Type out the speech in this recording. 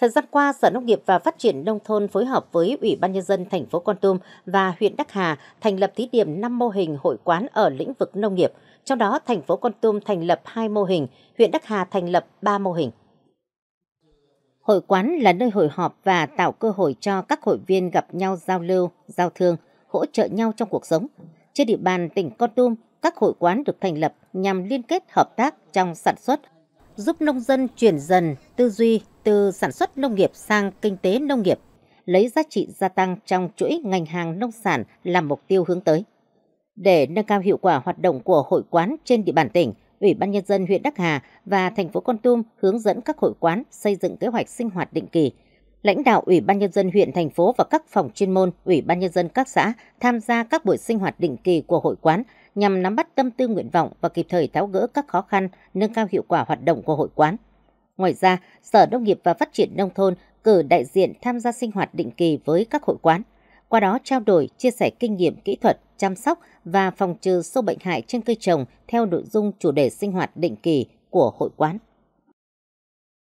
Thời gian qua, Sở Nông nghiệp và Phát triển Nông thôn phối hợp với Ủy ban Nhân dân thành phố Con Tum và huyện Đắc Hà thành lập thí điểm 5 mô hình hội quán ở lĩnh vực nông nghiệp. Trong đó, thành phố Con Tum thành lập 2 mô hình, huyện Đắc Hà thành lập 3 mô hình. Hội quán là nơi hội họp và tạo cơ hội cho các hội viên gặp nhau giao lưu, giao thương, hỗ trợ nhau trong cuộc sống. Trên địa bàn tỉnh Con Tum, các hội quán được thành lập nhằm liên kết hợp tác trong sản xuất, giúp nông dân chuyển dần tư duy từ sản xuất nông nghiệp sang kinh tế nông nghiệp, lấy giá trị gia tăng trong chuỗi ngành hàng nông sản làm mục tiêu hướng tới. Để nâng cao hiệu quả hoạt động của hội quán trên địa bàn tỉnh, Ủy ban Nhân dân huyện Đắc Hà và thành phố Con Tum hướng dẫn các hội quán xây dựng kế hoạch sinh hoạt định kỳ. Lãnh đạo Ủy ban Nhân dân huyện, thành phố và các phòng chuyên môn, Ủy ban Nhân dân các xã tham gia các buổi sinh hoạt định kỳ của hội quán nhằm nắm bắt tâm tư nguyện vọng và kịp thời tháo gỡ các khó khăn, nâng cao hiệu quả hoạt động của hội quán – Ngoài ra, Sở Nông nghiệp và Phát triển Nông thôn cử đại diện tham gia sinh hoạt định kỳ với các hội quán, qua đó trao đổi, chia sẻ kinh nghiệm kỹ thuật, chăm sóc và phòng trừ sâu bệnh hại trên cây trồng theo nội dung chủ đề sinh hoạt định kỳ của hội quán.